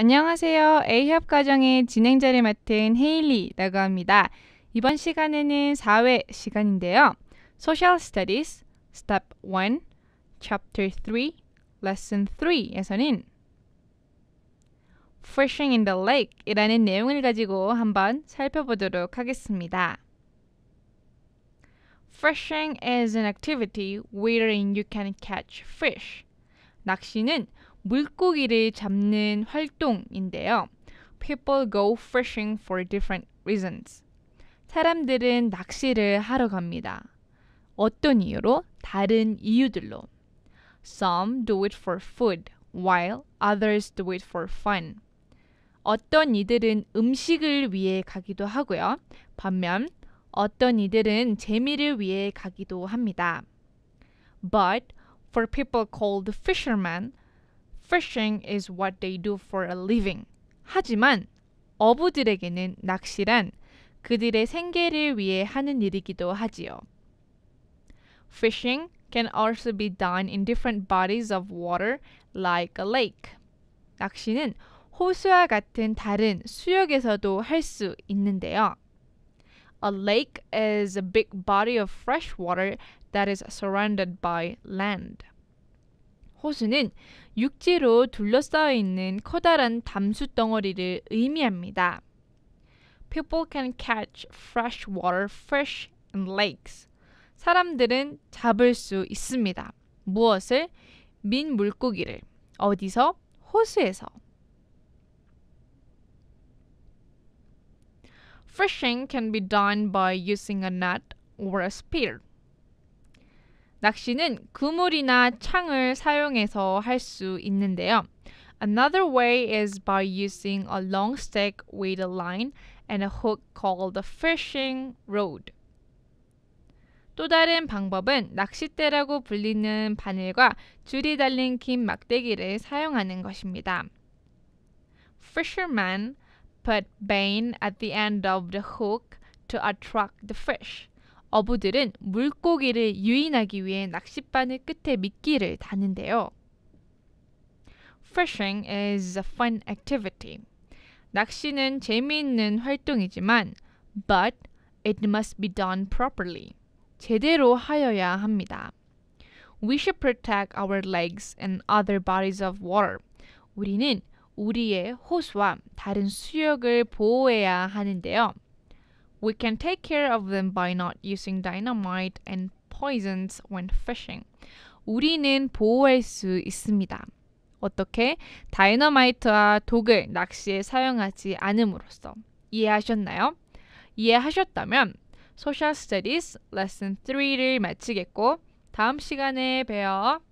안녕하세요. A협 과정의 진행자를 맡은 헤일리라고 합니다. 이번 시간에는 4회 시간인데요. Social Studies Step 1 Chapter 3 Lesson 3에서는 Fishing in the Lake 이라는 내용을 가지고 한번 살펴보도록 하겠습니다. Fishing is an activity wherein you can catch fish. 낚시는 물고기를 잡는 활동인데요. People go fishing for different reasons. 사람들은 낚시를 하러 갑니다. 어떤 이유로? 다른 이유들로. Some do it for food, while others do it for fun. 어떤 이들은 음식을 위해 가기도 하고요. 반면 어떤 이들은 재미를 위해 가기도 합니다. But for people called fishermen, fishing is what they do for a living. 하지만 어부들에게는 낚시란 그들의 생계를 위해 하는 일이기도 하지요. Fishing can also be done in different bodies of water like a lake. 낚시는 호수와 같은 다른 수역에서도 할 수 있는데요. A lake is a big body of fresh water that is surrounded by land. 호수는 육지로 둘러싸여 있는 커다란 담수 덩어리를 의미합니다. People can catch freshwater fish in lakes. 사람들은 잡을 수 있습니다. 무엇을? 민 물고기를. 어디서? 호수에서. Fishing can be done by using a net or a spear. 낚시는 그물이나 창을 사용해서 할수 있는데요. Another way is by using a long stick with a line and a hook called a fishing rod. 또 다른 방법은 낚싯대라고 불리는 바늘과 줄이 달린 긴 막대기를 사용하는 것입니다. Fishermen put bait at the end of the hook to attract the fish. 어부들은 물고기를 유인하기 위해 낚싯바늘 끝에 미끼를 다는데요. Fishing is a fun activity. 낚시는 재미있는 활동이지만 but it must be done properly. 제대로 하여야 합니다. We should protect our legs and other bodies of water. 우리는 우리의 호수와 다른 수역을 보호해야 하는데요. We can take care of them by not using dynamite and poisons when fishing. 우리는 보호할 수 있습니다. 어떻게? 다이너마이트와 독을 낚시에 사용하지 않음으로써. 이해하셨나요? 이해하셨다면 Social Studies Lesson 3를 마치겠고 다음 시간에 봬요.